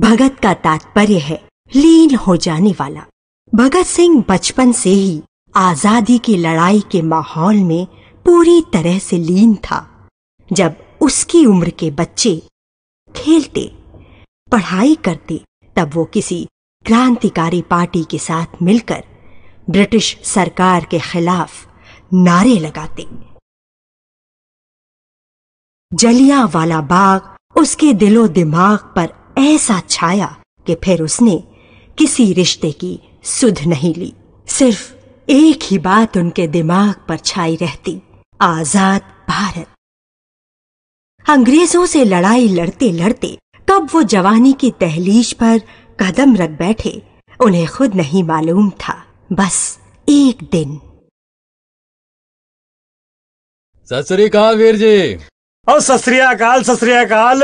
भगत का तात्पर्य है लीन हो जाने वाला भगत सिंह बचपन से ही आजादी की लड़ाई के माहौल में पूरी तरह से लीन था जब उसकी उम्र के बच्चे खेलते पढ़ाई करते तब वो किसी क्रांतिकारी पार्टी के साथ मिलकर ब्रिटिश सरकार के खिलाफ नारे लगाते जलिया वाला बाग उसके दिलो दिमाग पर ऐसा छाया कि फिर उसने किसी रिश्ते की सुध नहीं ली सिर्फ एक ही बात उनके दिमाग पर छाई रहती आजाद भारत अंग्रेजों से लड़ाई लड़ते लड़ते कब वो जवानी की तहलीज पर कदम रख बैठे उन्हें खुद नहीं मालूम था बस एक दिन सत श्रीकाल वीर जी और सत श्रीकाल सत श्रीकाल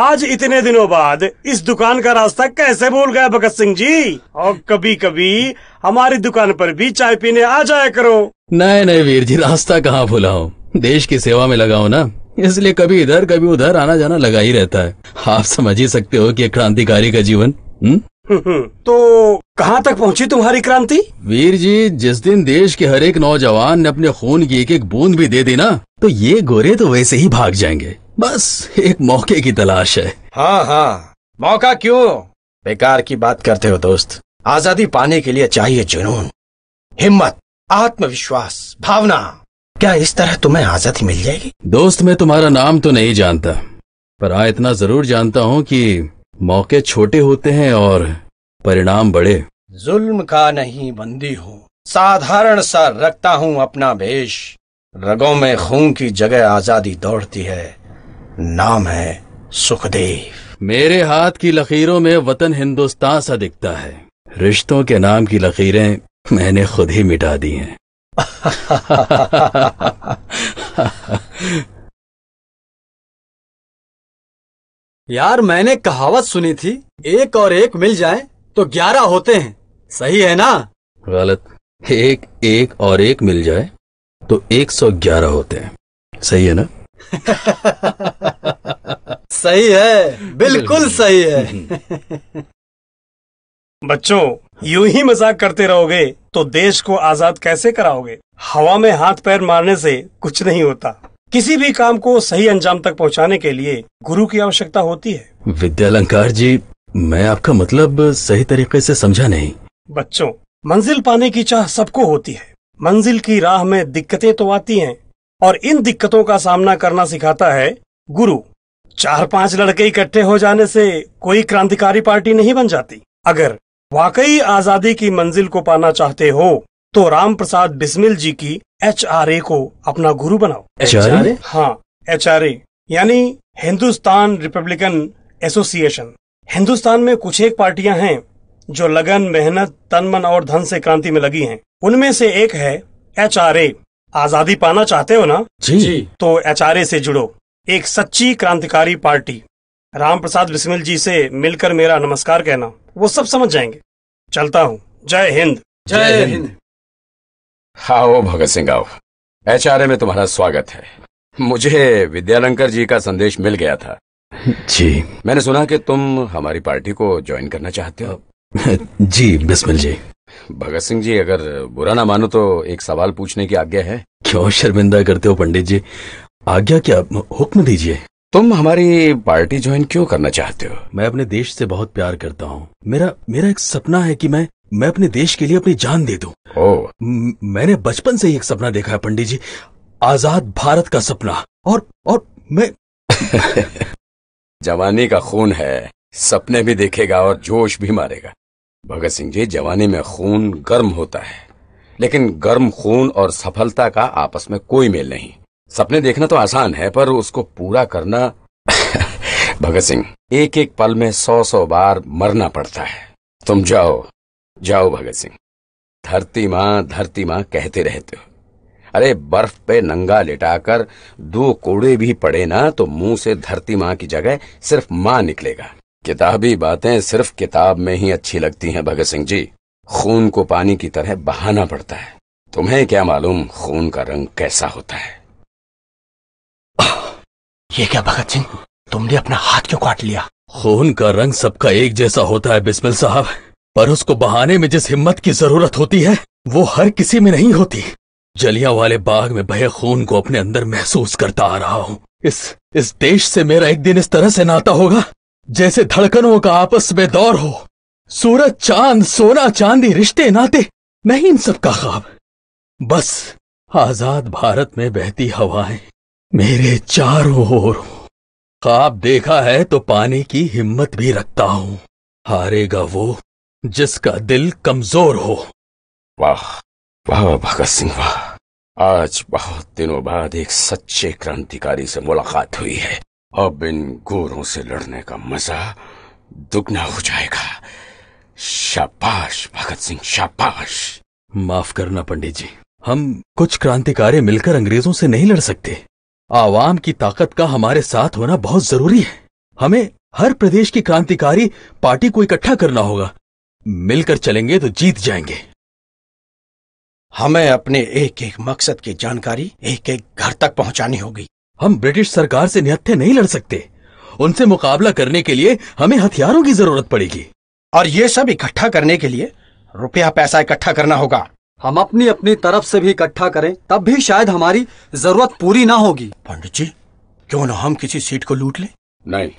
आज इतने दिनों बाद इस दुकान का रास्ता कैसे भूल गया भगत सिंह जी और कभी कभी हमारी दुकान पर भी चाय पीने आ जाया करो नहीं नहीं वीर जी रास्ता कहाँ भूला हो देश की सेवा में लगाओ ना इसलिए कभी इधर कभी उधर आना जाना लगा ही रहता है आप समझ ही सकते हो की क्रांतिकारी का जीवन हम्म? हम्म, तो कहाँ तक पहुँची तुम्हारी क्रांति वीर जी जिस दिन देश के हर एक नौजवान ने अपने खून की एक एक बूंद भी दे दी ना तो ये गोरे तो वैसे ही भाग जाएंगे बस एक मौके की तलाश है हाँ हाँ मौका क्यों बेकार की बात करते हो दोस्त आजादी पाने के लिए चाहिए जुनून हिम्मत आत्मविश्वास भावना क्या इस तरह तुम्हें आजादी मिल जाएगी दोस्त मैं तुम्हारा नाम तो नहीं जानता पर आ हाँ इतना जरूर जानता हूँ कि मौके छोटे होते हैं और परिणाम बड़े जुल्म का नहीं बंदी हूँ साधारण सा रखता हूँ अपना भेष रगों में खून की जगह आजादी दौड़ती है नाम है सुखदेव मेरे हाथ की लकीरों में वतन हिंदुस्तान सा दिखता है रिश्तों के नाम की लकीरें मैंने खुद ही मिटा दी हैं यार मैंने कहावत सुनी थी एक और एक मिल जाए तो ग्यारह होते हैं सही है ना गलत एक एक और एक मिल जाए तो एक सौ ग्यारह होते हैं सही है ना सही है बिल्कुल सही है बच्चों यूं ही मजाक करते रहोगे तो देश को आजाद कैसे कराओगे हवा में हाथ पैर मारने से कुछ नहीं होता किसी भी काम को सही अंजाम तक पहुंचाने के लिए गुरु की आवश्यकता होती है विद्यालंकार जी मैं आपका मतलब सही तरीके से समझा नहीं बच्चों मंजिल पाने की चाह सबको होती है मंजिल की राह में दिक्कतें तो आती हैं और इन दिक्कतों का सामना करना सिखाता है गुरु चार पांच लड़के इकट्ठे हो जाने से कोई क्रांतिकारी पार्टी नहीं बन जाती अगर वाकई आजादी की मंजिल को पाना चाहते हो तो राम प्रसाद बिस्मिल जी की एच को अपना गुरु बनाओ एच हाँ एच यानी हिंदुस्तान रिपब्लिकन एसोसिएशन हिंदुस्तान में कुछ एक पार्टियां हैं जो लगन मेहनत तन मन और धन से क्रांति में लगी हैं उनमें से एक है एच आजादी पाना चाहते हो ना जी, जी। तो एच से जुड़ो एक सच्ची क्रांतिकारी पार्टी राम प्रसाद बिस्मिल जी से मिलकर मेरा नमस्कार कहना वो सब समझ जाएंगे चलता हूँ जय हिंद जय हिंद हाओ भगत सिंह आओ एच में तुम्हारा स्वागत है मुझे विद्यालंकर जी का संदेश मिल गया था जी मैंने सुना कि तुम हमारी पार्टी को ज्वाइन करना चाहते हो जी बिस्मिल जी भगत सिंह जी अगर बुरा ना मानो तो एक सवाल पूछने की आज्ञा है क्यों शर्मिंदा करते हो पंडित जी आज्ञा क्या हुक्म दीजिए तुम हमारी पार्टी ज्वाइन क्यों करना चाहते हो मैं अपने देश से बहुत प्यार करता हूँ मेरा मेरा एक सपना है कि मैं मैं अपने देश के लिए अपनी जान दे दूँ मैंने बचपन से ही एक सपना देखा है पंडित जी आजाद भारत का सपना और और मैं जवानी का खून है सपने भी देखेगा और जोश भी मारेगा भगत सिंह जी जवानी में खून गर्म होता है लेकिन गर्म खून और सफलता का आपस में कोई मेल नहीं सपने देखना तो आसान है पर उसको पूरा करना भगत सिंह एक एक पल में सौ सौ बार मरना पड़ता है तुम जाओ जाओ भगत सिंह धरती माँ धरती माँ कहते रहते हो अरे बर्फ पे नंगा लिटाकर दो कोड़े भी पड़े ना तो मुंह से धरती माँ की जगह सिर्फ माँ निकलेगा किताबी बातें सिर्फ किताब में ही अच्छी लगती हैं भगत सिंह जी खून को पानी की तरह बहाना पड़ता है तुम्हें क्या मालूम खून का रंग कैसा होता है ये क्या भगत सिंह तुमने अपना हाथ क्यों काट लिया खून का रंग सबका एक जैसा होता है बिस्मिल साहब पर उसको बहाने में जिस हिम्मत की जरूरत होती है वो हर किसी में नहीं होती जलिया वाले बाग में बहे खून को अपने अंदर महसूस करता आ रहा हूँ इस इस देश से मेरा एक दिन इस तरह से नाता होगा जैसे धड़कनों का आपस में दौर हो सूरज चांद सोना चांदी रिश्ते नाते नहीं इन सब का ख्वाब बस आजाद भारत में बहती हवाएं मेरे चारों ओर हो ख्वाब देखा है तो पाने की हिम्मत भी रखता हूं हारेगा वो जिसका दिल कमजोर हो वाह वाह भगत सिंह वाह आज बहुत दिनों बाद एक सच्चे क्रांतिकारी से मुलाकात हुई है अब इन गोरों से लड़ने का मजा दुगना हो जाएगा शाबाश भगत सिंह शाबाश माफ करना पंडित जी हम कुछ क्रांतिकारी मिलकर अंग्रेजों से नहीं लड़ सकते आवाम की ताकत का हमारे साथ होना बहुत जरूरी है हमें हर प्रदेश की क्रांतिकारी पार्टी को इकट्ठा करना होगा मिलकर चलेंगे तो जीत जाएंगे हमें अपने एक एक मकसद की जानकारी एक एक घर तक पहुंचानी होगी हम ब्रिटिश सरकार से निहत्थे नहीं लड़ सकते उनसे मुकाबला करने के लिए हमें हथियारों की जरूरत पड़ेगी और ये सब इकट्ठा करने के लिए रुपया पैसा इकट्ठा करना होगा हम अपनी अपनी तरफ से भी इकट्ठा करें तब भी शायद हमारी जरूरत पूरी ना होगी पंडित जी क्यों ना हम किसी सीट को लूट लें नहीं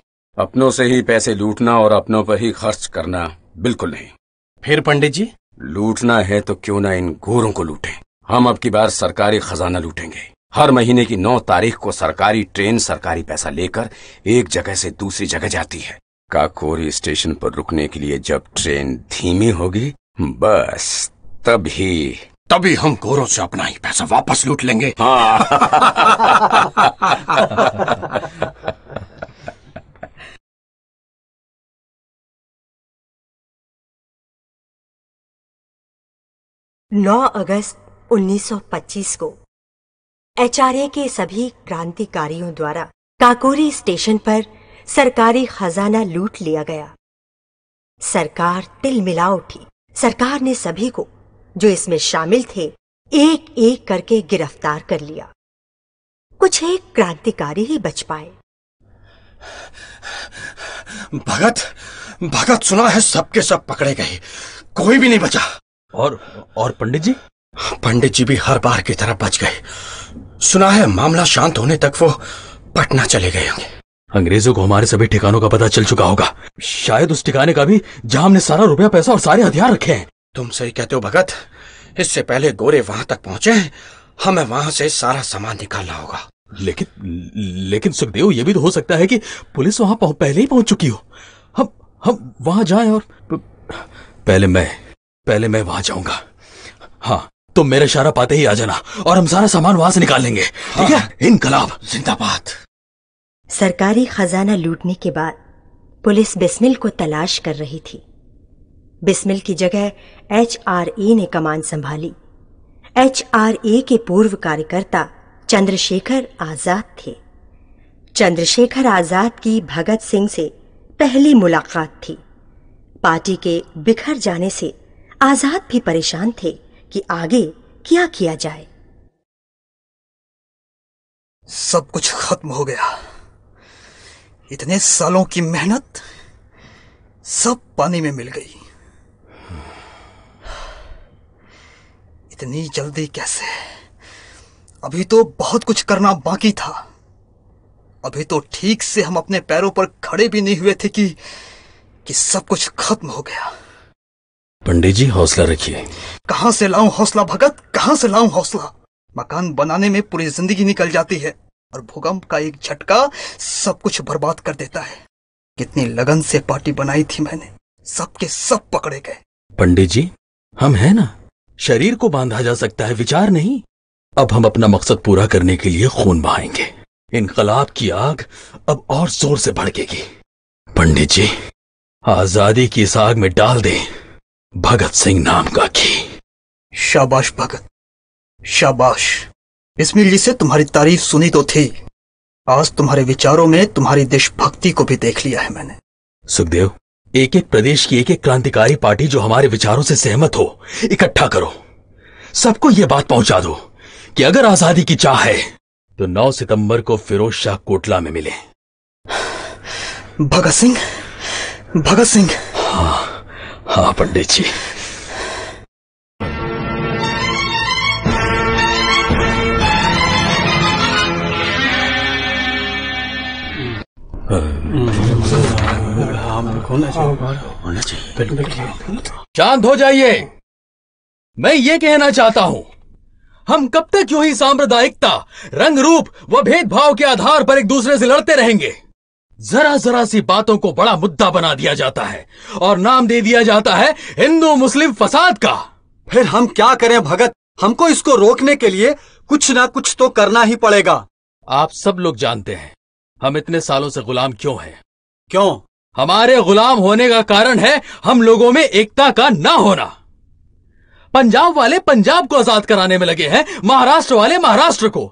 अपनों से ही पैसे लूटना और अपनों पर ही खर्च करना बिल्कुल नहीं फिर पंडित जी लूटना है तो क्यों ना इन गोरों को लूटें हम अब की बार सरकारी खजाना लूटेंगे हर महीने की नौ तारीख को सरकारी ट्रेन सरकारी पैसा लेकर एक जगह से दूसरी जगह जाती है काकोरी स्टेशन पर रुकने के लिए जब ट्रेन धीमी होगी बस तभी तभी हम गोरों से अपना ही पैसा वापस लूट लेंगे हाँ। नौ अगस्त 1925 को एचआरए के सभी क्रांतिकारियों द्वारा काकोरी स्टेशन पर सरकारी खजाना लूट लिया गया सरकार तिल मिला उठी सरकार ने सभी को जो इसमें शामिल थे एक एक करके गिरफ्तार कर लिया कुछ एक क्रांतिकारी ही बच पाए भगत भगत सुना है सबके सब पकड़े गए कोई भी नहीं बचा और और पंडित जी पंडित जी भी हर बार की तरह बच गए सुना है मामला शांत होने तक वो पटना चले गए होंगे अंग्रेजों को हमारे सभी ठिकानों का पता चल चुका होगा शायद उस ठिकाने का भी जहां हमने सारा रुपया पैसा और सारे हथियार रखे हैं तुम सही कहते हो भगत इससे पहले गोरे वहां तक पहुंचे हमें वहां से सारा सामान निकालना होगा लेकिन लेकिन सुखदेव ये भी तो हो सकता है कि पुलिस वहां पहले ही पहुंच चुकी हो हम हम वहां जाए और पहले मैं पहले मैं वहां जाऊंगा हाँ तुम तो मेरा इशारा पाते ही आ जाना और हम सारा सामान वहां से निकाल लेंगे ठीक है हाँ। इनकलाब जिंदाबाद सरकारी खजाना लूटने के बाद पुलिस बिस्मिल को तलाश कर रही थी बिस्मिल की जगह एच आर ए ने कमान संभाली एच आर ए के पूर्व कार्यकर्ता चंद्रशेखर आजाद थे चंद्रशेखर आजाद की भगत सिंह से पहली मुलाकात थी पार्टी के बिखर जाने से आजाद भी परेशान थे कि आगे क्या किया जाए सब कुछ खत्म हो गया इतने सालों की मेहनत सब पानी में मिल गई इतनी जल्दी कैसे अभी तो बहुत कुछ करना बाकी था अभी तो ठीक से हम अपने पैरों पर खड़े भी नहीं हुए थे कि कि सब कुछ खत्म हो गया पंडित जी हौसला रखिए कहाँ से लाऊं हौसला भगत कहाँ से लाऊं हौसला मकान बनाने में पूरी जिंदगी निकल जाती है और भूकंप का एक झटका सब कुछ बर्बाद कर देता है कितनी लगन से पार्टी बनाई थी मैंने सबके सब पकड़े गए पंडित जी हम हैं ना शरीर को बांधा जा सकता है विचार नहीं अब हम अपना मकसद पूरा करने के लिए खून बहाएंगे इनकलाब की आग अब और जोर से भड़केगी पंडित जी आजादी की इस आग में डाल दें भगत सिंह नाम का की शाबाश भगत शाबाश इस मिली से तुम्हारी तारीफ सुनी तो थी आज तुम्हारे विचारों में तुम्हारी देशभक्ति को भी देख लिया है मैंने सुखदेव एक एक प्रदेश की एक एक क्रांतिकारी पार्टी जो हमारे विचारों से सहमत हो इकट्ठा करो सबको यह बात पहुंचा दो कि अगर आजादी की चाह है तो 9 सितंबर को फिरोज शाह कोटला में मिले भगत सिंह भगत सिंह हाँ हाँ पंडित जी शांत हो जाइए मैं ये कहना चाहता हूँ हम कब तक यू ही सांप्रदायिकता रंग रूप व भेदभाव के आधार पर एक दूसरे से लड़ते रहेंगे जरा जरा सी बातों को बड़ा मुद्दा बना दिया जाता है और नाम दे दिया जाता है हिंदू मुस्लिम फसाद का फिर हम क्या करें भगत हमको इसको रोकने के लिए कुछ ना कुछ तो करना ही पड़ेगा आप सब लोग जानते हैं हम इतने सालों से गुलाम क्यों हैं क्यों हमारे गुलाम होने का कारण है हम लोगों में एकता का ना होना पंजाब वाले पंजाब को आजाद कराने में लगे हैं महाराष्ट्र वाले महाराष्ट्र को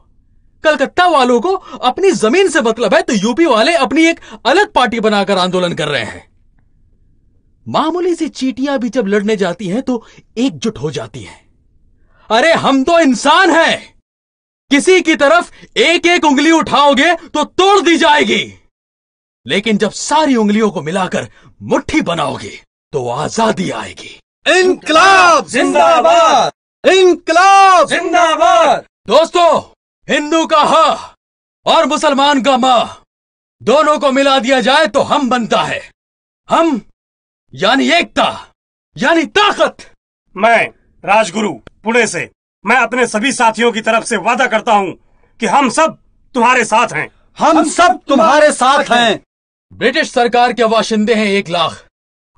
कलकत्ता वालों को अपनी जमीन से मतलब है तो यूपी वाले अपनी एक अलग पार्टी बनाकर आंदोलन कर रहे हैं मामूली सी चीटियां भी जब लड़ने जाती हैं तो एकजुट हो जाती हैं। अरे हम तो इंसान हैं किसी की तरफ एक एक उंगली उठाओगे तो तोड़ दी जाएगी लेकिन जब सारी उंगलियों को मिलाकर मुट्ठी बनाओगे तो आजादी आएगी इनकलाब जिंदाबाद इनकलाब जिंदाबाद दोस्तों हिंदू का ह और मुसलमान का म दोनों को मिला दिया जाए तो हम बनता है हम यानी एकता यानी ताकत मैं राजगुरु पुणे से मैं अपने सभी साथियों की तरफ से वादा करता हूँ कि हम सब तुम्हारे साथ हैं हम, हम सब तुम्हारे साथ हैं ब्रिटिश सरकार के वाशिंदे हैं एक लाख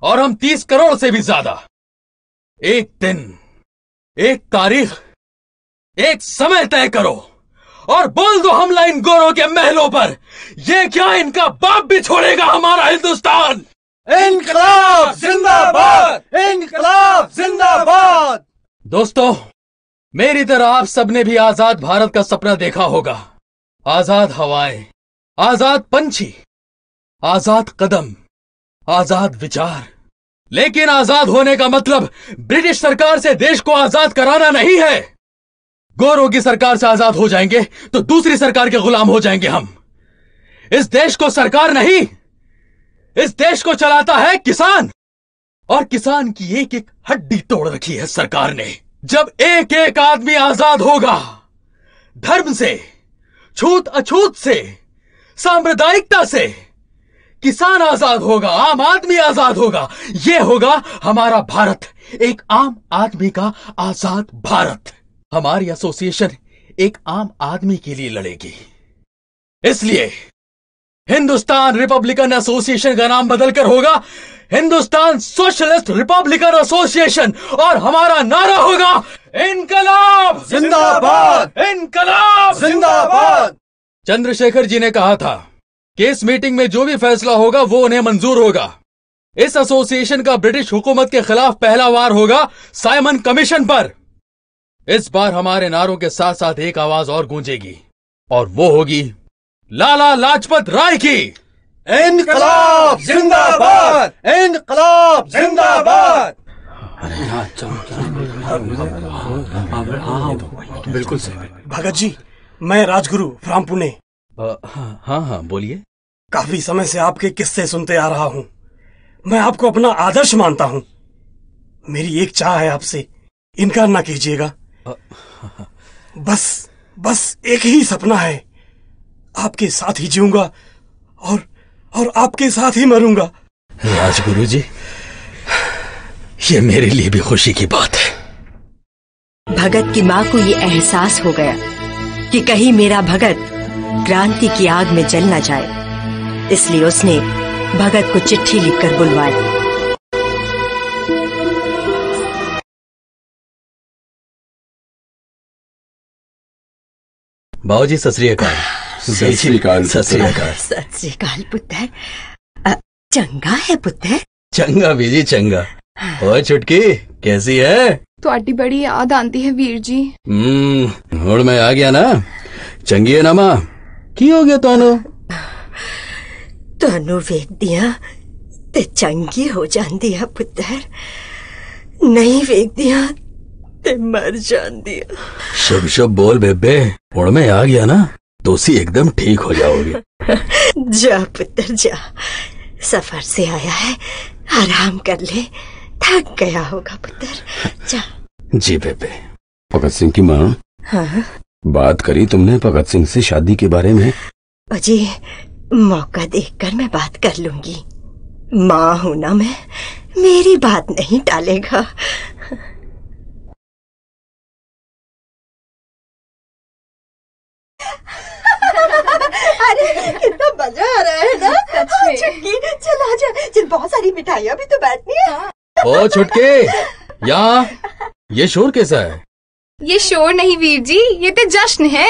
और हम तीस करोड़ से भी ज्यादा एक दिन एक तारीख एक समय तय करो और बोल दो हमला इन गोरों के महलों पर ये क्या इनका बाप भी छोड़ेगा हमारा हिंदुस्तान इनकलाब जिंदाबाद इनकलाब जिंदाबाद दोस्तों मेरी तरह आप सबने भी आजाद भारत का सपना देखा होगा आजाद हवाएं आजाद पंछी आजाद कदम आजाद विचार लेकिन आजाद होने का मतलब ब्रिटिश सरकार से देश को आजाद कराना नहीं है गोरों की सरकार से आजाद हो जाएंगे तो दूसरी सरकार के गुलाम हो जाएंगे हम इस देश को सरकार नहीं इस देश को चलाता है किसान और किसान की एक एक हड्डी तोड़ रखी है सरकार ने जब एक एक आदमी आजाद होगा धर्म से छूत अछूत से सांप्रदायिकता से किसान आजाद होगा आम आदमी आजाद होगा यह होगा हमारा भारत एक आम आदमी का आजाद भारत हमारी एसोसिएशन एक आम आदमी के लिए लड़ेगी इसलिए हिंदुस्तान रिपब्लिकन एसोसिएशन का नाम बदलकर होगा हिंदुस्तान सोशलिस्ट रिपब्लिकन एसोसिएशन और हमारा नारा होगा इनकलाब जिंदाबाद इनकलाब जिंदाबाद चंद्रशेखर जी ने कहा था कि इस मीटिंग में जो भी फैसला होगा वो उन्हें मंजूर होगा इस एसोसिएशन का ब्रिटिश हुकूमत के खिलाफ पहला वार होगा साइमन कमीशन पर इस बार हमारे नारों के साथ साथ एक आवाज और गूंजेगी और वो होगी लाला लाजपत राय की इनकलाब जिंदाबाद इनकलाब जिंदाबाद अरे बिल्कुल सही भगत जी मैं राजगुरु फ्राम पुणे हाँ, हाँ हाँ बोलिए काफी समय से आपके किस्से सुनते आ रहा हूँ मैं आपको अपना आदर्श मानता हूँ मेरी एक चाह है आपसे इनकार ना कीजिएगा बस बस एक ही सपना है आपके साथ ही जीऊंगा और और आपके साथ ही मरूंगा राजगुरु जी ये मेरे लिए भी खुशी की बात है भगत की माँ को ये एहसास हो गया कि कहीं मेरा भगत क्रांति की आग में जल न जाए इसलिए उसने भगत को चिट्ठी लिखकर बुलवाया बाबू जी सतरीकाल सतरीकाल सतरीकाल पुत्र चंगा है पुत्र चंगा वीर जी चंगा ओए छुटकी कैसी है तो आड़ी बड़ी याद आती है वीर जी हम्म मैं आ गया ना चंगी है ना माँ की हो गया तुनु तुनु वेख दिया ते चंगी हो जाती है पुत्र नहीं वेख दिया ते मर दिया शुभ शुभ बोल बेबे उड़ में आ गया ना दोषी एकदम ठीक हो जाओगी जा पुत्र जा सफर से आया है आराम कर ले थक गया होगा पुत्र जा जी बेबे भगत सिंह की माँ हाँ। बात करी तुमने भगत सिंह से शादी के बारे में अजी मौका देखकर मैं बात कर लूंगी माँ हूं ना मैं मेरी बात नहीं टालेगा अरे कितना मजा आ रहा है ना छुटकी हाँ, चल आ जा चल बहुत सारी मिठाइयाँ भी तो बैठनी है हाँ। ओ छुटकी यहाँ ये शोर कैसा है ये शोर नहीं वीर जी ये तो जश्न है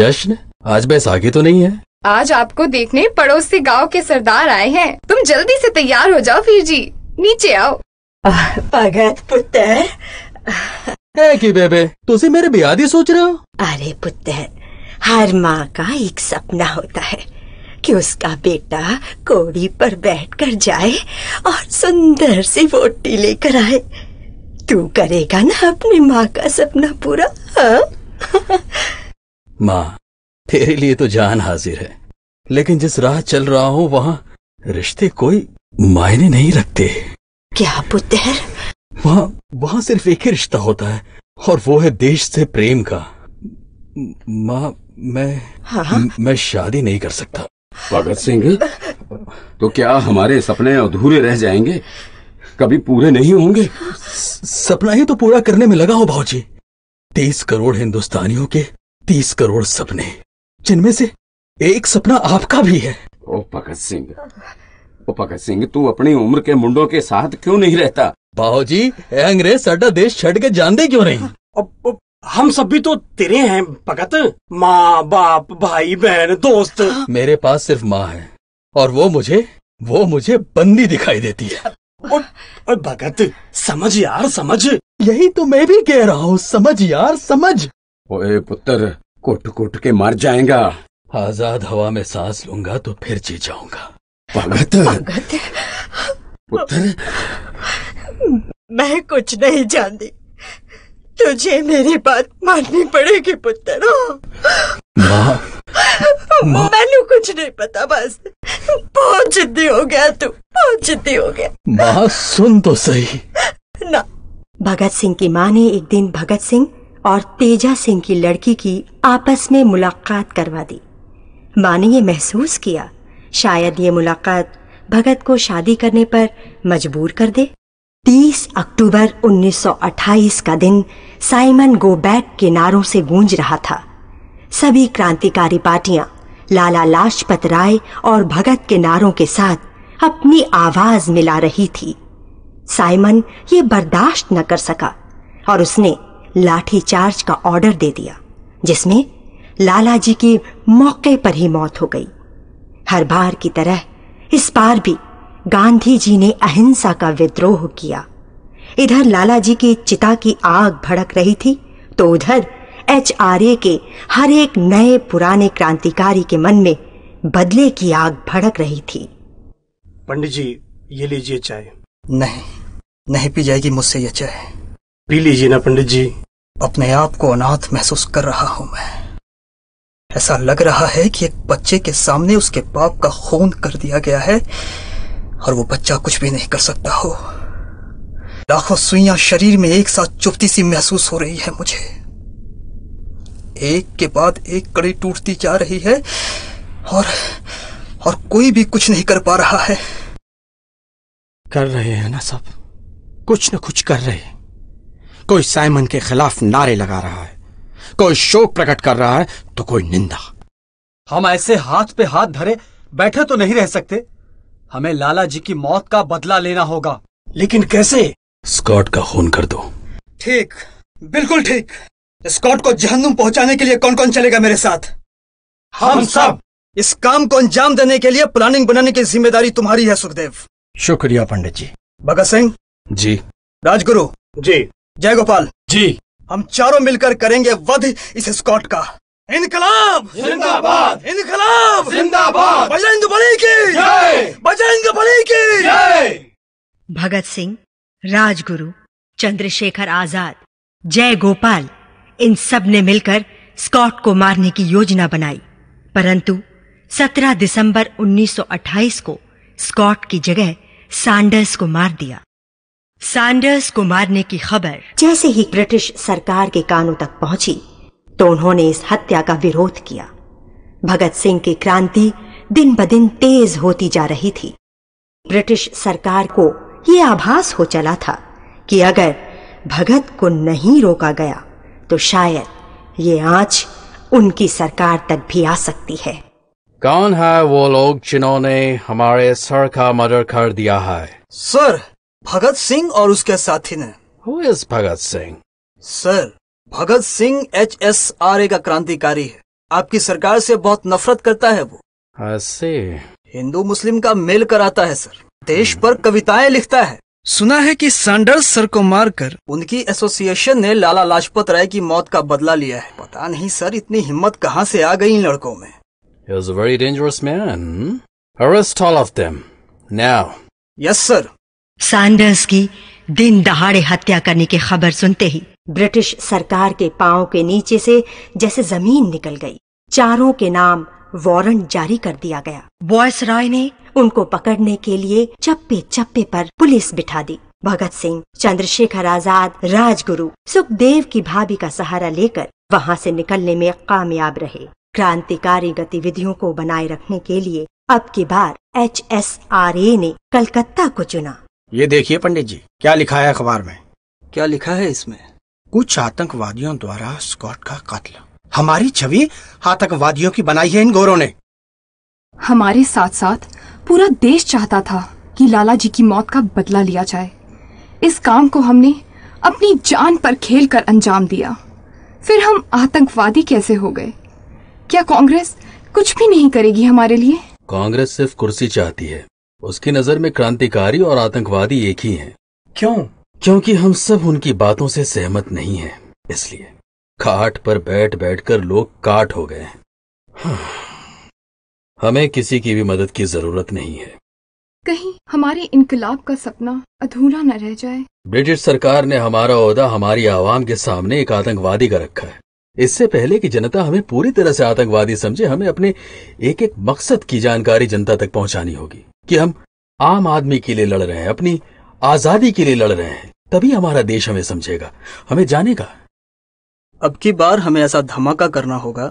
जश्न आज बैसाखी तो नहीं है आज आपको देखने पड़ोस से गांव के सरदार आए हैं तुम जल्दी से तैयार हो जाओ वीर जी नीचे आओ भगत पुत्र बेबे तुसी मेरे ब्याह सोच रहे हो अरे पुत्र हर माँ का एक सपना होता है कि उसका बेटा कोड़ी पर बैठकर जाए और सुंदर सी वोटी लेकर आए तू करेगा ना अपनी माँ का सपना पूरा हाँ? माँ तेरे लिए तो जान हाजिर है लेकिन जिस राह चल रहा हूँ वहाँ रिश्ते कोई मायने नहीं रखते क्या पुत्र वहाँ वहाँ सिर्फ एक ही रिश्ता होता है और वो है देश से प्रेम का माँ मैं हाँ? हाँ। मैं शादी नहीं कर सकता भगत सिंह तो क्या हमारे सपने अधूरे रह जाएंगे कभी पूरे नहीं होंगे सपना ही तो पूरा करने में लगा हो भाजी तीस करोड़ हिंदुस्तानियों के तीस करोड़ सपने जिनमें से एक सपना आपका भी है ओ भगत सिंह ओ भगत सिंह तू अपनी उम्र के मुंडों के साथ क्यों नहीं रहता बाबू जी अंग्रेज साडा देश छड़ के जानते क्यों नहीं अब, हम सब भी तो तेरे हैं भगत माँ बाप भाई बहन दोस्त हाँ। मेरे पास सिर्फ माँ है और वो मुझे वो मुझे बंदी दिखाई देती है और, भगत समझ यार समझ यही तो मैं भी कह रहा हूँ समझ यार समझ ओए पुत्र कुट कुट के मर जाएगा आजाद हवा में सांस लूंगा तो फिर जी जाऊंगा भगत भगत पुत्र मैं कुछ नहीं जानती तुझे मेरी बात माननी पड़ेगी पुत्र मैनू कुछ नहीं पता बस बहुत जिद्दी हो गया तू बहुत जिद्दी हो गया माँ सुन तो सही ना भगत सिंह की माँ ने एक दिन भगत सिंह और तेजा सिंह की लड़की की आपस में मुलाकात करवा दी माँ ने ये महसूस किया शायद ये मुलाकात भगत को शादी करने पर मजबूर कर दे 30 अक्टूबर 1928 का दिन साइमन गो बैक के नारों से गूंज रहा था सभी क्रांतिकारी पार्टियां लाला लाजपत राय और भगत के नारों के साथ अपनी आवाज मिला रही थी साइमन ये बर्दाश्त न कर सका और उसने लाठी चार्ज का ऑर्डर दे दिया जिसमें लाला जी की मौके पर ही मौत हो गई हर बार की तरह इस बार भी गांधी जी ने अहिंसा का विद्रोह किया इधर लाला जी की चिता की आग भड़क रही थी तो उधर एच आर ए के हर एक नए पुराने क्रांतिकारी के मन में बदले की आग भड़क रही थी पंडित जी ये लीजिए चाय नहीं नहीं पी जाएगी मुझसे ये चाय पी लीजिए ना पंडित जी अपने आप को अनाथ महसूस कर रहा हूं मैं ऐसा लग रहा है कि एक बच्चे के सामने उसके बाप का खून कर दिया गया है और वो बच्चा कुछ भी नहीं कर सकता हो लाखों सुइयां शरीर में एक साथ चुपती सी महसूस हो रही है मुझे एक के बाद एक कड़ी टूटती जा रही है और और कोई भी कुछ नहीं कर पा रहा है कर रहे हैं ना सब कुछ ना कुछ कर रहे कोई साइमन के खिलाफ नारे लगा रहा है कोई शोक प्रकट कर रहा है तो कोई निंदा हम ऐसे हाथ पे हाथ धरे बैठे तो नहीं रह सकते हमें लाला जी की मौत का बदला लेना होगा लेकिन कैसे स्कॉट का खून कर दो ठीक बिल्कुल ठीक स्कॉट को जहन्नुम पहुंचाने के लिए कौन कौन चलेगा मेरे साथ हम सब इस काम को अंजाम देने के लिए प्लानिंग बनाने की जिम्मेदारी तुम्हारी है सुखदेव शुक्रिया पंडित जी भगत सिंह जी राजगुरु जी जय गोपाल जी हम चारों मिलकर करेंगे वध इस स्कॉट का इनकलाब जिंदाबाद इनकलाब जिंदाबाद बजरंग बली की जय बजरंग बली की जय भगत सिंह राजगुरु चंद्रशेखर आजाद जय गोपाल इन सब ने मिलकर स्कॉट को मारने की योजना बनाई परंतु 17 दिसंबर 1928 को स्कॉट की जगह सैंडर्स को मार दिया सैंडर्स को मारने की खबर जैसे ही ब्रिटिश सरकार के कानों तक पहुंची तो उन्होंने इस हत्या का विरोध किया भगत सिंह की क्रांति दिन ब दिन तेज होती जा रही थी ब्रिटिश सरकार को यह आभास हो चला था कि अगर भगत को नहीं रोका गया तो शायद ये आंच उनकी सरकार तक भी आ सकती है कौन है वो लोग जिन्होंने हमारे सर का मर्डर कर दिया है सर भगत सिंह और उसके साथी ने who is Bhagat Singh sir Bhagat Singh H S R A का क्रांतिकारी है आपकी सरकार से बहुत नफरत करता है वो ऐसे हिंदू मुस्लिम का मेल कराता है सर देश हम्म। पर कविताएं लिखता है सुना है कि सैंडर्स सर को मारकर उनकी एसोसिएशन ने लाला लाजपत राय की मौत का बदला लिया है पता नहीं सर इतनी हिम्मत कहाँ से आ गई इन लड़कों में very dangerous man arrest all of them now yes sir Sanders की दिन दहाड़े हत्या करने की खबर सुनते ही ब्रिटिश सरकार के पांव के नीचे से जैसे जमीन निकल गई चारों के नाम वारंट जारी कर दिया गया बॉयस राय ने उनको पकड़ने के लिए चप्पे चप्पे पर पुलिस बिठा दी भगत सिंह चंद्रशेखर आजाद राजगुरु सुखदेव की भाभी का सहारा लेकर वहाँ से निकलने में कामयाब रहे क्रांतिकारी गतिविधियों को बनाए रखने के लिए अब की बार एच एस आर ए ने कलकत्ता को चुना ये देखिए पंडित जी क्या लिखा है अखबार में क्या लिखा है इसमें कुछ आतंकवादियों द्वारा स्कॉट का कत्ल हमारी छवि आतंकवादियों की बनाई है इन गोरों ने हमारे साथ साथ पूरा देश चाहता था कि लाला जी की मौत का बदला लिया जाए इस काम को हमने अपनी जान पर खेल कर अंजाम दिया फिर हम आतंकवादी कैसे हो गए क्या कांग्रेस कुछ भी नहीं करेगी हमारे लिए कांग्रेस सिर्फ कुर्सी चाहती है उसकी नजर में क्रांतिकारी और आतंकवादी एक ही हैं। क्यों क्योंकि हम सब उनकी बातों से सहमत नहीं हैं इसलिए खाट पर बैठ बैठकर लोग काट हो गए हाँ। हमें किसी की भी मदद की जरूरत नहीं है कहीं हमारे इनकलाब का सपना अधूरा न रह जाए ब्रिटिश सरकार ने हमारा ओहदा हमारी आवाम के सामने एक आतंकवादी का रखा है इससे पहले कि जनता हमें पूरी तरह से आतंकवादी समझे हमें अपने एक एक मकसद की जानकारी जनता तक पहुंचानी होगी कि हम आम आदमी के लिए लड़ रहे हैं अपनी आजादी के लिए लड़ रहे हैं तभी हमारा देश हमें समझेगा हमें जानेगा अब की बार हमें ऐसा धमाका करना होगा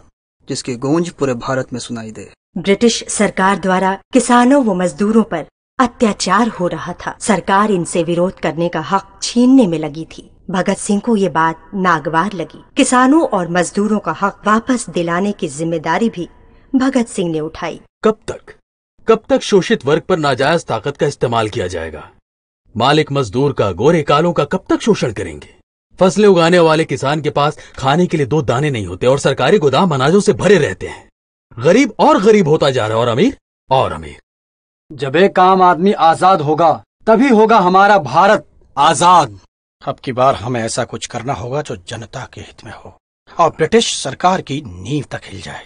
जिसकी गूंज पूरे भारत में सुनाई दे ब्रिटिश सरकार द्वारा किसानों व मजदूरों पर अत्याचार हो रहा था सरकार इनसे विरोध करने का हक छीनने में लगी थी भगत सिंह को ये बात नागवार लगी किसानों और मजदूरों का हक वापस दिलाने की जिम्मेदारी भी भगत सिंह ने उठाई कब तक कब तक शोषित वर्ग पर नाजायज ताकत का इस्तेमाल किया जाएगा मालिक मजदूर का गोरे कालों का कब तक शोषण करेंगे फसलें उगाने वाले किसान के पास खाने के लिए दो दाने नहीं होते और सरकारी गोदाम अनाजों से भरे रहते हैं गरीब और गरीब होता जा रहा है और अमीर और अमीर जब एक आम आदमी आजाद होगा तभी होगा हमारा भारत आजाद अब की बार हमें ऐसा कुछ करना होगा जो जनता के हित में हो और ब्रिटिश सरकार की नींव तक हिल जाए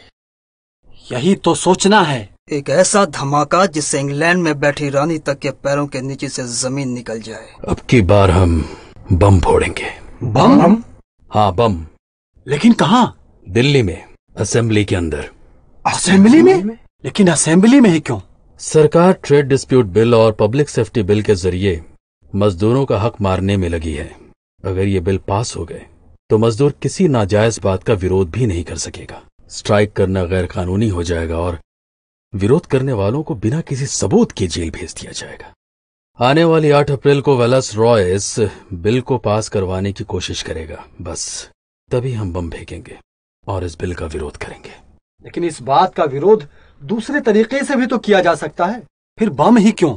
यही तो सोचना है एक ऐसा धमाका जिससे इंग्लैंड में बैठी रानी तक के पैरों के नीचे से जमीन निकल जाए अब की बार हम बम फोड़ेंगे बम हम हाँ बम लेकिन कहाँ दिल्ली में असेंबली के अंदर असेंबली में लेकिन असेंबली में ही क्यों सरकार ट्रेड डिस्प्यूट बिल और पब्लिक सेफ्टी बिल के जरिए मजदूरों का हक मारने में लगी है अगर ये बिल पास हो गए तो मजदूर किसी नाजायज बात का विरोध भी नहीं कर सकेगा स्ट्राइक करना गैर कानूनी हो जाएगा और विरोध करने वालों को बिना किसी सबूत के जेल भेज दिया जाएगा आने वाली आठ अप्रैल को वेलस रॉय इस बिल को पास करवाने की कोशिश करेगा बस तभी हम बम फेंकेंगे और इस बिल का विरोध करेंगे लेकिन इस बात का विरोध दूसरे तरीके से भी तो किया जा सकता है फिर बम ही क्यों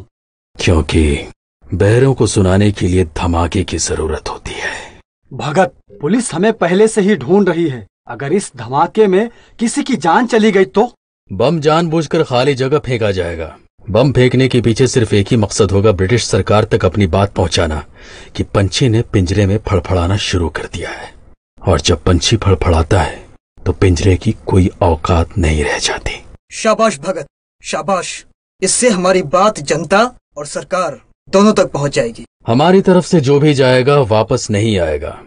क्योंकि बहरों को सुनाने के लिए धमाके की जरूरत होती है भगत पुलिस हमें पहले से ही ढूंढ रही है अगर इस धमाके में किसी की जान चली गई तो बम जानबूझकर खाली जगह फेंका जाएगा बम फेंकने के पीछे सिर्फ एक ही मकसद होगा ब्रिटिश सरकार तक अपनी बात पहुंचाना कि पंछी ने पिंजरे में फड़फड़ाना शुरू कर दिया है और जब पंछी फड़फड़ाता है तो पिंजरे की कोई औकात नहीं रह जाती शाबाश भगत शाबाश इससे हमारी बात जनता और सरकार दोनों तक पहुंच जाएगी हमारी तरफ से जो भी जाएगा वापस नहीं आएगा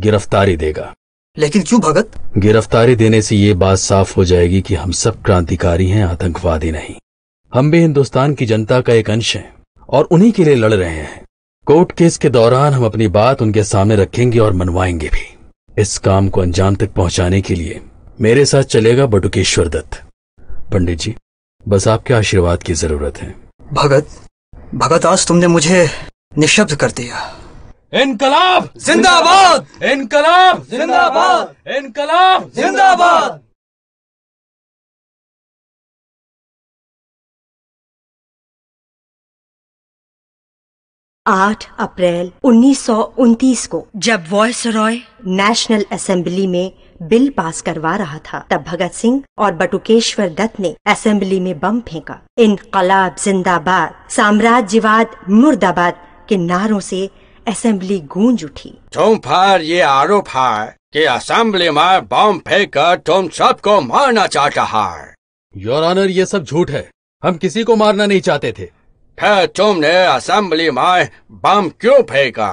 गिरफ्तारी देगा लेकिन क्यों भगत गिरफ्तारी देने से ये बात साफ हो जाएगी कि हम सब क्रांतिकारी हैं आतंकवादी नहीं हम भी हिंदुस्तान की जनता का एक अंश हैं और उन्हीं के लिए लड़ रहे हैं कोर्ट केस के दौरान हम अपनी बात उनके सामने रखेंगे और मनवाएंगे भी इस काम को अंजाम तक पहुंचाने के लिए मेरे साथ चलेगा बटुकेश्वर दत्त पंडित जी बस आपके आशीर्वाद की जरूरत है भगत भगत आज तुमने मुझे निःशब्द कर दिया इनकलाब जिंदाबाद इनकलाब जिंदाबाद इनकलाब जिंदाबाद आठ अप्रैल उन्नीस को जब वॉयस रॉय नेशनल असेंबली में बिल पास करवा रहा था तब भगत सिंह और बटुकेश्वर दत्त ने असेंबली में बम फेंका इनकलाब जिंदाबाद साम्राज्यवाद मुर्दाबाद के नारों से असेंबली गूंज उठी तुम पर ये आरोप है कि असेंबली में बम फेंक कर तुम सबको मारना चाहता है योर ऑनर ये सब झूठ है हम किसी को मारना नहीं चाहते थे फिर तुमने असेंबली में बम क्यों फेंका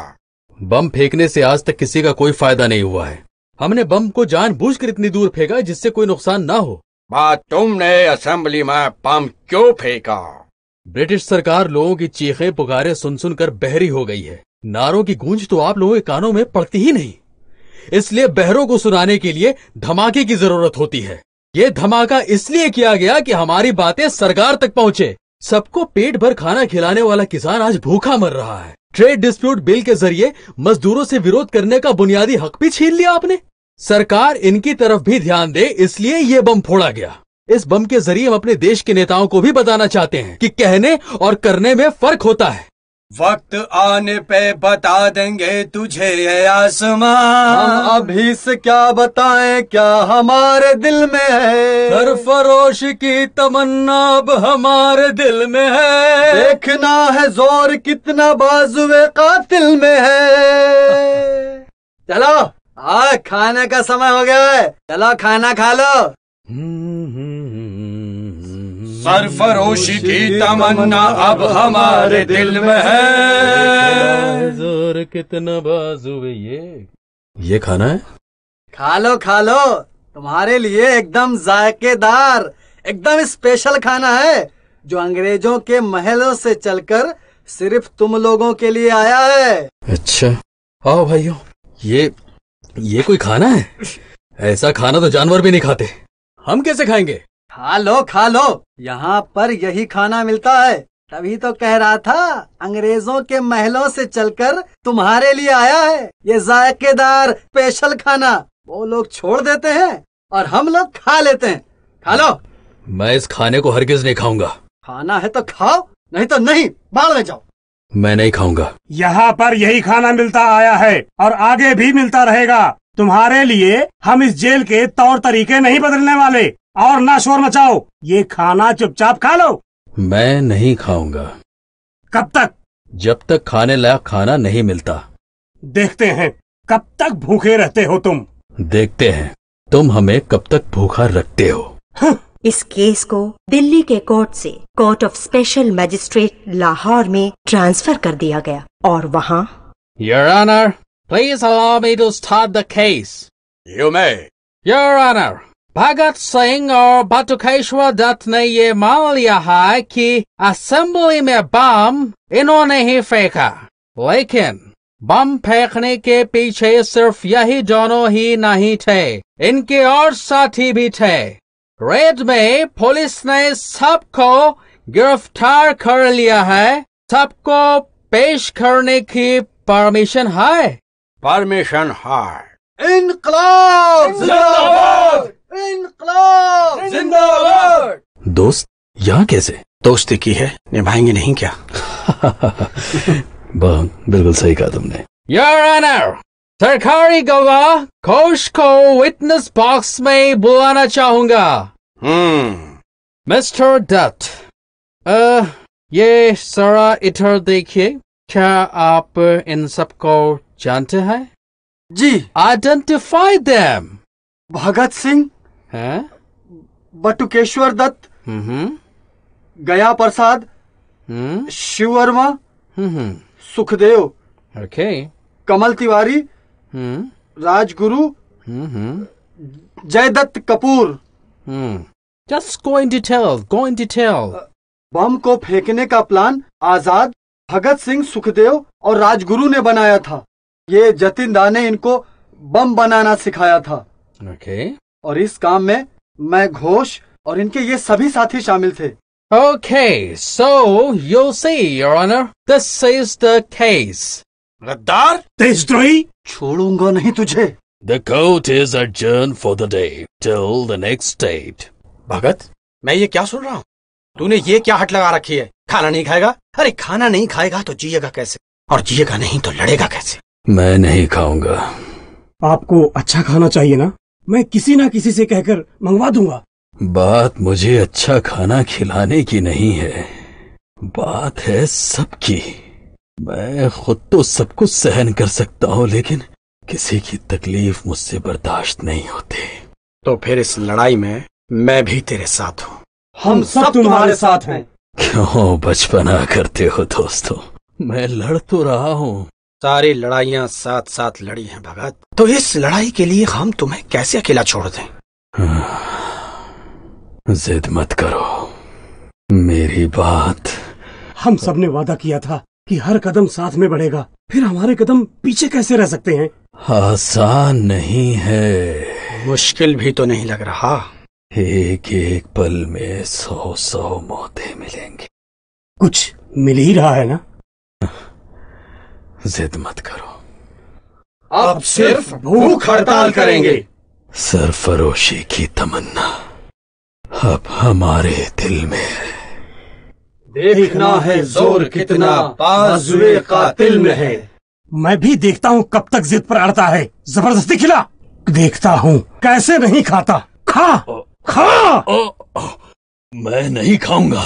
बम फेंकने से आज तक किसी का कोई फायदा नहीं हुआ है हमने बम को जानबूझकर इतनी दूर फेंका जिससे कोई नुकसान ना हो बात तुमने असेंबली में बम क्यों फेंका ब्रिटिश सरकार लोगों की चीखें पुकारे सुन सुन कर बहरी हो गई है नारों की गूंज तो आप लोगों के कानों में पड़ती ही नहीं इसलिए बहरों को सुनाने के लिए धमाके की जरूरत होती है ये धमाका इसलिए किया गया कि हमारी बातें सरकार तक पहुंचे सबको पेट भर खाना खिलाने वाला किसान आज भूखा मर रहा है ट्रेड डिस्प्यूट बिल के जरिए मजदूरों से विरोध करने का बुनियादी हक भी छीन लिया आपने सरकार इनकी तरफ भी ध्यान दे इसलिए ये बम फोड़ा गया इस बम के जरिए हम अपने देश के नेताओं को भी बताना चाहते हैं कि कहने और करने में फर्क होता है वक्त आने पे बता देंगे तुझे ये आसमान अभी से क्या बताएं क्या हमारे दिल में है फरोश की तमन्ना अब हमारे दिल में है देखना है जोर कितना बाजुए कातिल में है चलो आ खाने का समय हो गया है चलो खाना खा लो हम्म, हम्म। सरफरोशी की तमन्ना अब हमारे दिल में है जोर कितना बाजू ये ये खाना है खा लो खा लो तुम्हारे लिए एकदम जायकेदार एकदम स्पेशल खाना है जो अंग्रेजों के महलों से चलकर सिर्फ तुम लोगों के लिए आया है अच्छा आओ भाइयों ये ये कोई खाना है ऐसा खाना तो जानवर भी नहीं खाते हम कैसे खाएंगे खा लो खा लो यहाँ पर यही खाना मिलता है तभी तो कह रहा था अंग्रेजों के महलों से चलकर तुम्हारे लिए आया है ये जायकेदार स्पेशल खाना वो लोग छोड़ देते हैं और हम लोग खा लेते हैं खा लो मैं इस खाने को हरगिज नहीं खाऊंगा खाना है तो खाओ नहीं तो नहीं बाढ़ में जाओ मैं नहीं खाऊंगा यहाँ पर यही खाना मिलता आया है और आगे भी मिलता रहेगा तुम्हारे लिए हम इस जेल के तौर तरीके नहीं बदलने वाले और ना शोर मचाओ ये खाना चुपचाप खा लो मैं नहीं खाऊंगा कब तक जब तक खाने लायक खाना नहीं मिलता देखते हैं कब तक भूखे रहते हो तुम देखते हैं तुम हमें कब तक भूखा रखते हो हम्म। इस केस को दिल्ली के कोर्ट से court of special magistrate Lahore में ट्रांसफर कर दिया गया और वहाँ your Please allow me to start the case. You may. Your Honor, Bhagat Singh और बटुकेश्वर दत्त ने ये मान लिया है कि असेंबली में बम इन्होंने ही फेंका लेकिन बम फेंकने के पीछे सिर्फ यही दोनों ही नहीं थे इनके और साथी भी थे रेड में पुलिस ने सबको गिरफ्तार कर लिया है सबको पेश करने की परमिशन है परमिशन हार इनकलाब जिंदाबाद इनकलाब जिंदाबाद दोस्त यहाँ कैसे दोस्ती की है निभाएंगे नहीं क्या बिल्कुल सही कहा तुमने योर ऑनर सरकारी गवाह कोश को विटनेस बॉक्स में बुलाना चाहूंगा हम्म। मिस्टर दत्त ये सारा इधर देखिए क्या आप इन सबको जानते हैं जी आइडेंटिफाई देम भगत सिंह है Batukeshwar Dutt hmm. Gaya Prasad hmm. Shiv Verma hmm. Sukhdev okay Kamal Tiwari Rajguru Jai Dutt Kapoor just go in detail go in detail bomb को फेंकने का प्लान आजाद भगत सिंह सुखदेव और राजगुरु ने बनाया था ये जतिन दा ने इनको बम बनाना सिखाया था ओके okay. और इस काम में मैं घोष और इनके ये सभी साथी शामिल थे okay so you see your honour this is the case रद्दार देशद्रोही छोड़ूंगा नहीं तुझे the court is adjourned for the day till the next date. Bhagat मैं ये क्या सुन रहा हूँ तूने ये क्या हट लगा रखी है खाना नहीं खाएगा अरे खाना नहीं खाएगा तो जिएगा कैसे और जिएगा नहीं तो लड़ेगा कैसे मैं नहीं खाऊंगा आपको अच्छा खाना चाहिए ना मैं किसी ना किसी से कहकर मंगवा दूंगा बात मुझे अच्छा खाना खिलाने की नहीं है बात है सबकी मैं खुद तो सब कुछ सहन कर सकता हूँ लेकिन किसी की तकलीफ मुझसे बर्दाश्त नहीं होती तो फिर इस लड़ाई में मैं भी तेरे साथ हूँ हम सब तुम्हारे साथ हैं क्यों बचपना करते हो दोस्तों मैं लड़ तो रहा हूँ सारी लड़ाइया साथ साथ लड़ी हैं भगत तो इस लड़ाई के लिए हम तुम्हें कैसे अकेला छोड़ दें हाँ, जिद मत करो मेरी बात हम सब ने वादा किया था कि हर कदम साथ में बढ़ेगा फिर हमारे कदम पीछे कैसे रह सकते हैं आसान नहीं है मुश्किल भी तो नहीं लग रहा एक एक पल में सौ सौ मौतें मिलेंगी कुछ मिल ही रहा है ना जिद मत करो आप सिर्फ भूख हड़ताल करेंगे सरफरोशी की तमन्ना अब हमारे दिल में है देखना है जोर कितना बाजुए कातिल में है मैं भी देखता हूँ कब तक जिद पर अड़ता है जबरदस्ती खिला देखता हूँ कैसे नहीं खाता खा खा ओ, ओ, ओ, मैं नहीं खाऊंगा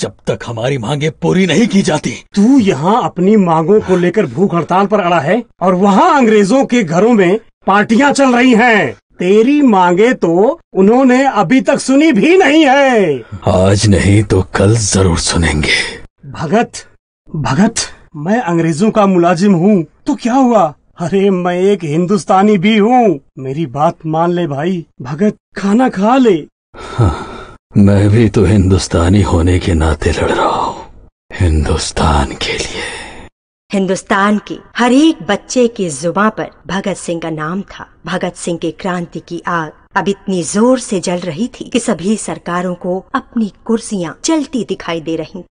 जब तक हमारी मांगे पूरी नहीं की जाती तू यहाँ अपनी मांगों को लेकर भूख हड़ताल पर अड़ा है और वहाँ अंग्रेजों के घरों में पार्टियाँ चल रही हैं। तेरी मांगे तो उन्होंने अभी तक सुनी भी नहीं है आज नहीं तो कल जरूर सुनेंगे भगत भगत मैं अंग्रेजों का मुलाजिम हूँ तो क्या हुआ अरे मैं एक हिंदुस्तानी भी हूँ मेरी बात मान ले भाई भगत खाना खा ले हाँ। मैं भी तो हिंदुस्तानी होने के नाते लड़ रहा हूँ हिंदुस्तान के लिए हिंदुस्तान के हर एक बच्चे की जुबा पर भगत सिंह का नाम था भगत सिंह के क्रांति की आग अब इतनी जोर से जल रही थी कि सभी सरकारों को अपनी कुर्सियाँ चलती दिखाई दे रही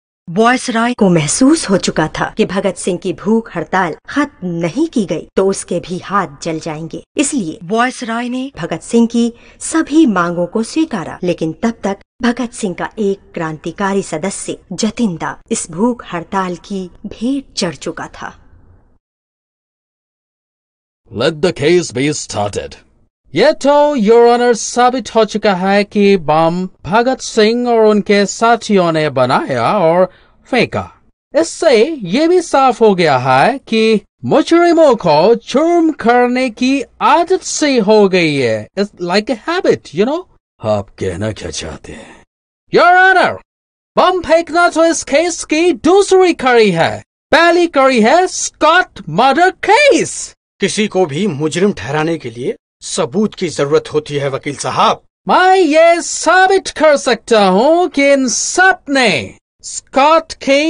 राय को महसूस हो चुका था कि भगत सिंह की भूख हड़ताल खत्म नहीं की गई तो उसके भी हाथ जल जाएंगे इसलिए राय ने भगत सिंह की सभी मांगों को स्वीकारा लेकिन तब तक भगत सिंह का एक क्रांतिकारी सदस्य जतिंदा इस भूख हड़ताल की भेंट चढ़ चुका था Let the case be started. ये तो योर ऑनर साबित हो चुका है कि बम भगत सिंह और उनके साथियों ने बनाया और फेंका इससे ये भी साफ हो गया है कि मुजरिमों को चुर्म करने की आदत से हो गई है it's like a habit you know आप कहना क्या चाहते हैं योर ऑनर बम फेंकना तो इस केस की दूसरी कड़ी है पहली कड़ी है स्कॉट मर्डर केस किसी को भी मुजरिम ठहराने के लिए सबूत की जरूरत होती है वकील साहब मैं ये साबित कर सकता हूँ कि इन सब ने स्कॉट के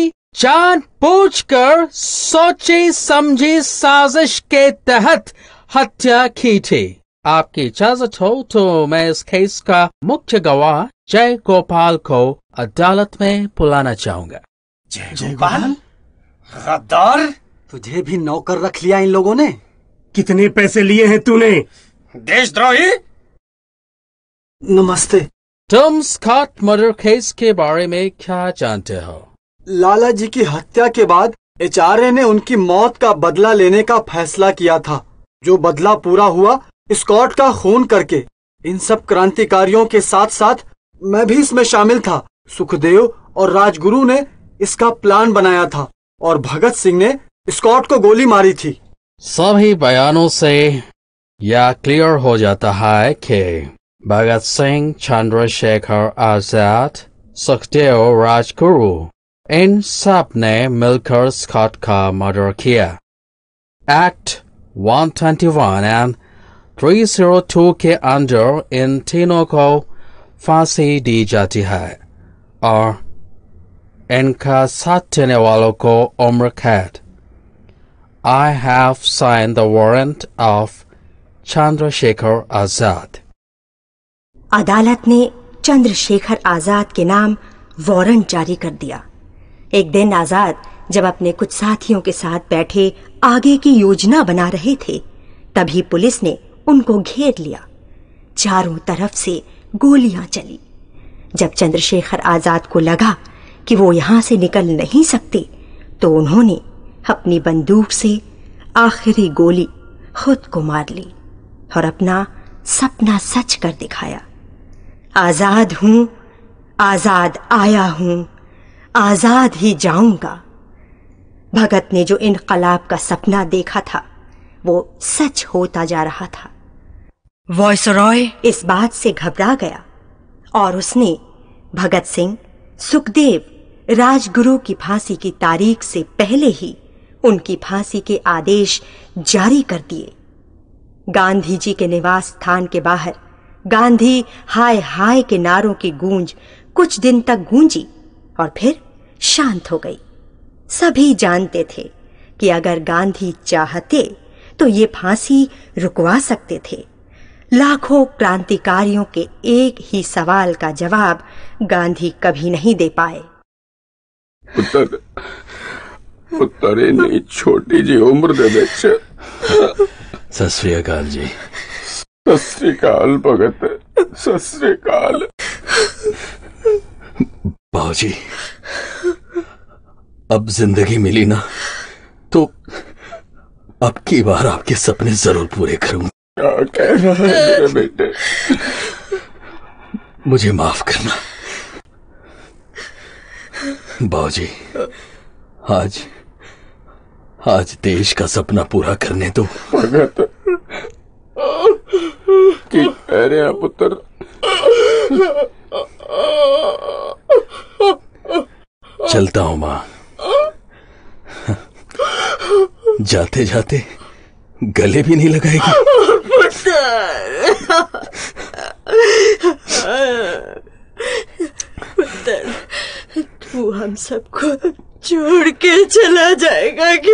जान पूछ कर सोची समझी साजिश के तहत हत्या की थी आपकी इजाजत हो तो मैं इस केस का मुख्य गवाह जय गोपाल को अदालत में बुलाना चाहूंगा जय गोपाल गद्दार तुझे भी नौकर रख लिया इन लोगों ने कितने पैसे लिए हैं तूने देशद्रोही नमस्ते तुम स्कॉट मर्डर केस के बारे में क्या जानते हो लाला जी की हत्या के बाद एच ने उनकी मौत का बदला लेने का फैसला किया था जो बदला पूरा हुआ स्कॉट का खून करके इन सब क्रांतिकारियों के साथ साथ मैं भी इसमें शामिल था सुखदेव और राजगुरु ने इसका प्लान बनाया था और भगत सिंह ने स्कॉट को गोली मारी थी सभी बयानों से यह क्लियर हो जाता है कि भगत सिंह चंद्रशेखर आजाद सुखदेव राजगुरु इन सब ने मिलकर स्कॉट का मर्डर किया एक्ट 121 एंड 302 के अंडर इन तीनों को फांसी दी जाती है और इनका साथ देने वालों को उम्र कैद I have sign the warrant of Chandrashekhar Azad अदालत ने चंद्रशेखर आजाद के नाम वारंट जारी कर दिया एक दिन आजाद जब अपने कुछ साथियों के साथ बैठे आगे की योजना बना रहे थे तभी पुलिस ने उनको घेर लिया चारों तरफ से गोलियां चली जब चंद्रशेखर आजाद को लगा कि वो यहां से निकल नहीं सकते तो उन्होंने अपनी बंदूक से आखिरी गोली खुद को मार ली और अपना सपना सच कर दिखाया आज़ाद हूं आज़ाद आया हूं आज़ाद ही जाऊंगा भगत ने जो इनकलाब का सपना देखा था वो सच होता जा रहा था वॉयस रॉय इस बात से घबरा गया और उसने भगत सिंह सुखदेव राजगुरु की फांसी की तारीख से पहले ही उनकी फांसी के आदेश जारी कर दिए गांधी जी के निवास स्थान के बाहर गांधी हाय हाय के नारों की गूंज कुछ दिन तक गूंजी और फिर शांत हो गई सभी जानते थे कि अगर गांधी चाहते तो ये फांसी रुकवा सकते थे लाखों क्रांतिकारियों के एक ही सवाल का जवाब गांधी कभी नहीं दे पाए उत्तर, उत्तर नहीं छोटी जी उम्र दे ਸਤਿ जी ਅਕਾਲ भगत ਸਤਿ बाजी जी अब जिंदगी मिली ना तो अब की बार आपके सपने जरूर पूरे करूंगा कह रहा है मेरे बेटे मुझे माफ करना बाजी जी आज आज देश का सपना पूरा करने दो भगत पुत्र चलता हूं मां जाते जाते गले भी नहीं लगाएगी तू हम सबको छोड़ के चला जाएगा कि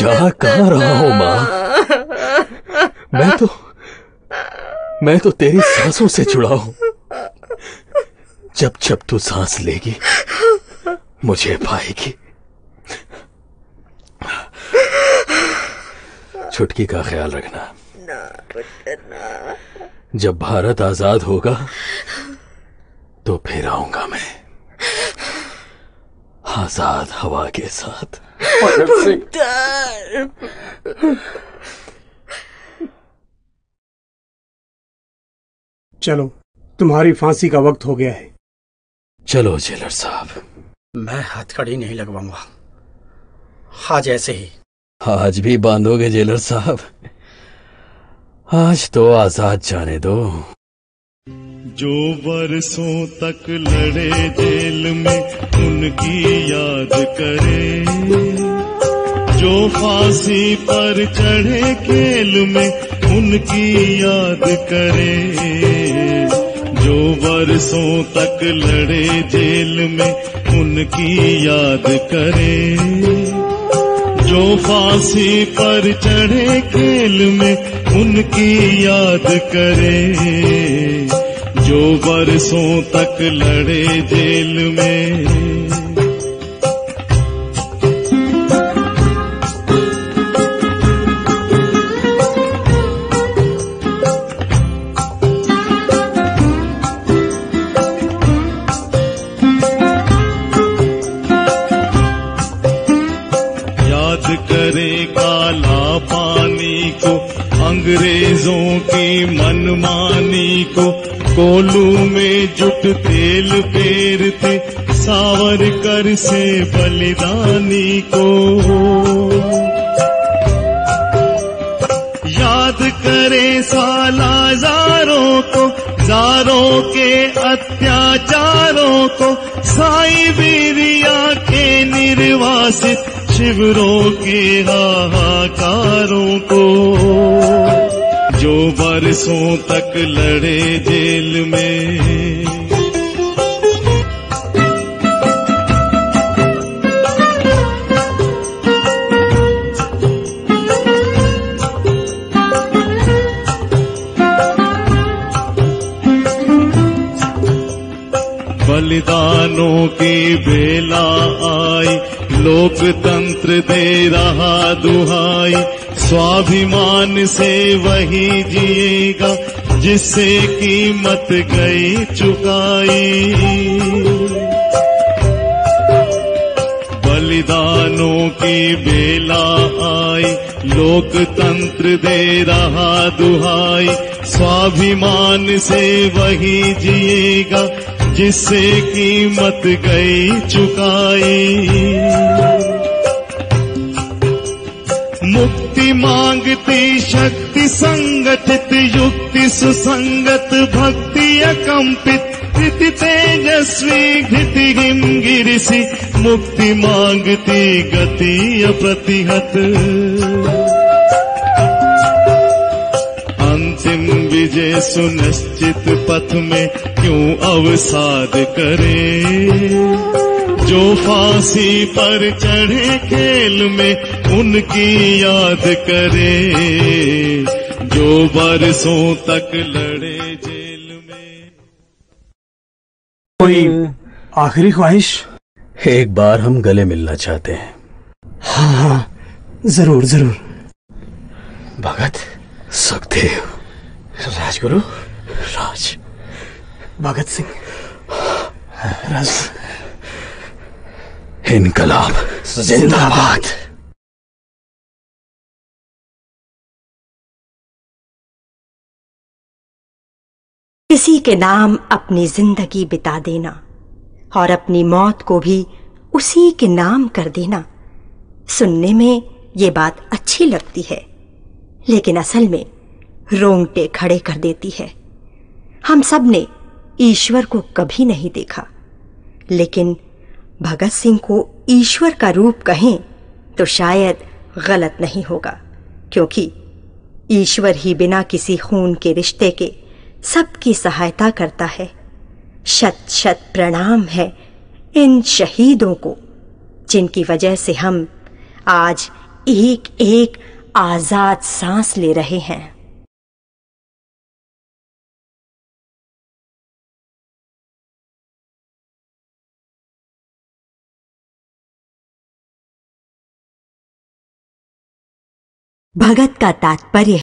जा कहा रहा हूँ माँ मैं तो मैं तो तेरी सांसों से जुड़ा हूँ जब जब तू सांस लेगी मुझे पाएगी छुटकी का ख्याल रखना जब भारत आजाद होगा तो फिर आऊंगा मैं आजाद हवा के साथ चलो तुम्हारी फांसी का वक्त हो गया है चलो जेलर साहब मैं हथकड़ी नहीं लगवाऊंगा आज ऐसे ही आज भी बांधोगे जेलर साहब आज तो आजाद जाने दो जो बरसों तक लड़े जेल में उनकी याद करे जो फांसी पर चढ़े खेल में उनकी याद करे जो बरसों तक लड़े जेल में उनकी याद करे जो फांसी पर चढ़े खेल में उनकी याद करें जो बरसों तक लड़े जेल में याद काला पानी को अंग्रेजों की मनमानी को कोलू में जुट तेल पेरते सावर कर से बलिदानी को याद करे सालाजारों को जारों के अत्याचारों को साइबेरिया के निर्वासित शिविरों के हाहाकारों को जो बरसों तक लड़े जेल में बलिदानों की बेला आई लोकतंत्र दे रहा दुहाई स्वाभिमान से वही जिएगा जिससे कीमत गई चुकाई बलिदानों की बेला आई लोकतंत्र दे रहा दुहाई स्वाभिमान से वही जिएगा कीमत गई चुकाई मुक्ति मांगती शक्ति संगठित युक्ति सुसंगत भक्ति अकंपित कम्पि तेजस्वी घृति गिं मुक्ति मांगती गति अप्रतिहत तुझे सुनिश्चित पथ में क्यों अवसाद करे जो फांसी पर चढ़े खेल में उनकी याद करे जो बरसों तक लड़े जेल में कोई आखिरी ख्वाहिश एक बार हम गले मिलना चाहते हैं हाँ हाँ जरूर जरूर भगत सुखदेव राजगुरु राज भगत सिंह राज इनकलाब जिंदाबाद किसी के नाम अपनी जिंदगी बिता देना और अपनी मौत को भी उसी के नाम कर देना सुनने में ये बात अच्छी लगती है लेकिन असल में रोंगटे खड़े कर देती है हम सब ने ईश्वर को कभी नहीं देखा लेकिन भगत सिंह को ईश्वर का रूप कहें तो शायद गलत नहीं होगा क्योंकि ईश्वर ही बिना किसी खून के रिश्ते के सबकी सहायता करता है शत शत प्रणाम है इन शहीदों को जिनकी वजह से हम आज एक एक आज़ाद सांस ले रहे हैं भगत का तात्पर्य